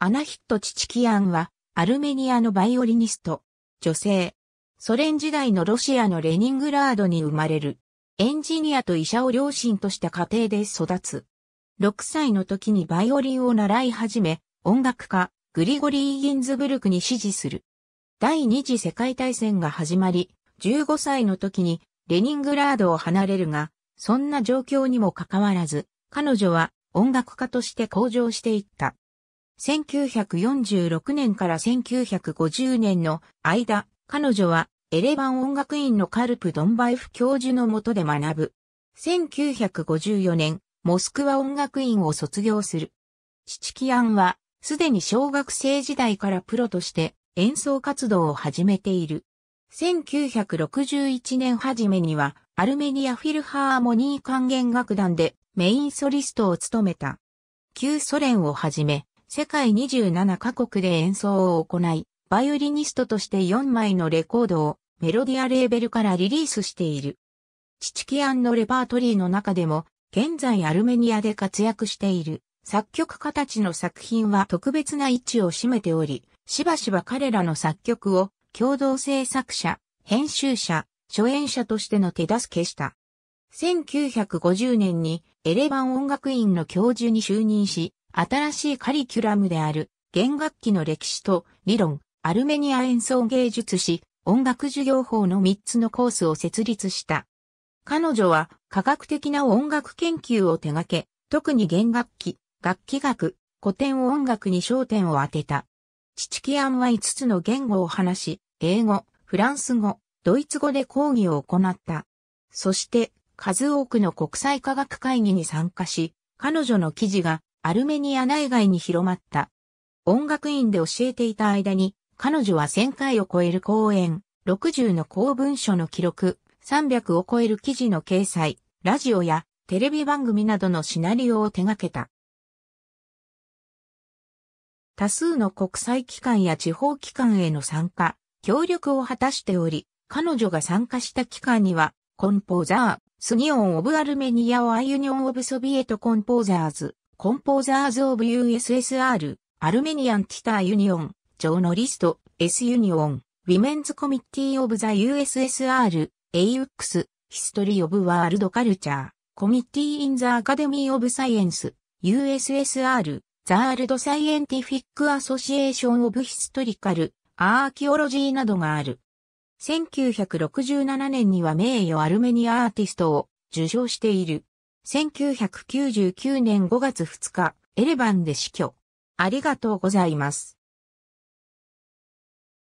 アナヒット・チチキアンは、アルメニアのバイオリニスト、女性。ソ連時代のロシアのレニングラードに生まれる。エンジニアと医者を両親とした家庭で育つ。6歳の時にバイオリンを習い始め、音楽家、グリゴリー・ギンズブルクに支持する。第二次世界大戦が始まり、15歳の時にレニングラードを離れるが、そんな状況にもかかわらず、彼女は音楽家として向上していった。1946年から1950年の間、彼女はエレバン音楽院のカルプ・ドンバイフ教授のもとで学ぶ。1954年、モスクワ音楽院を卒業する。チチキアンは、すでに小学生時代からプロとして演奏活動を始めている。1961年初めには、アルメニアフィルハーモニー管弦楽団でメインソリストを務めた。旧ソ連をはじめ、世界27カ国で演奏を行い、バイオリニストとして4枚のレコードをメロディアレーベルからリリースしている。チチキアンのレパートリーの中でも、現在アルメニアで活躍している作曲家たちの作品は特別な位置を占めており、しばしば彼らの作曲を共同制作者、編集者、初演者としての手助けした。1950年にエレバン音楽院の教授に就任し、新しいカリキュラムである弦楽器の歴史と理論、アルメニア演奏芸術史、音楽授業法の3つのコースを設立した。彼女は科学的な音楽研究を手掛け、特に弦楽器、楽器学、古典音楽に焦点を当てた。チチキアンは5つの言語を話し、英語、フランス語、ドイツ語で講義を行った。そして、数多くの国際科学会議に参加し、彼女の記事がアルメニア内外に広まった。音楽院で教えていた間に、彼女は1000回を超える講演、60の公文書の記録、300を超える記事の掲載、ラジオやテレビ番組などのシナリオを手掛けた。多数の国際機関や地方機関への参加、協力を果たしており、彼女が参加した機関には、コンポーザー、スニオン・オブ・アルメニア・ア・ユニオン・オブ・ソビエト・コンポーザーズ、コンポーザーズ・オブ・ USSR、アルメニアン・ティター・ユニオン、ジョーノリスト、S・ ユニオン、ウィメンズ・コミッティ・オブ・ザ・ USSR、AUX、ヒストリー・オブ・ワールド・カルチャー、コミッティ・イン・ザ・アカデミー・オブ・サイエンス、USSR、ザ・アールド・サイエンティフィック・アソシエーション・オブ・ヒストリカル、アーキオロジーなどがある。1967年には名誉アルメニアアーティストを受賞している。1999年5月2日、エレバンで死去。ありがとうございます。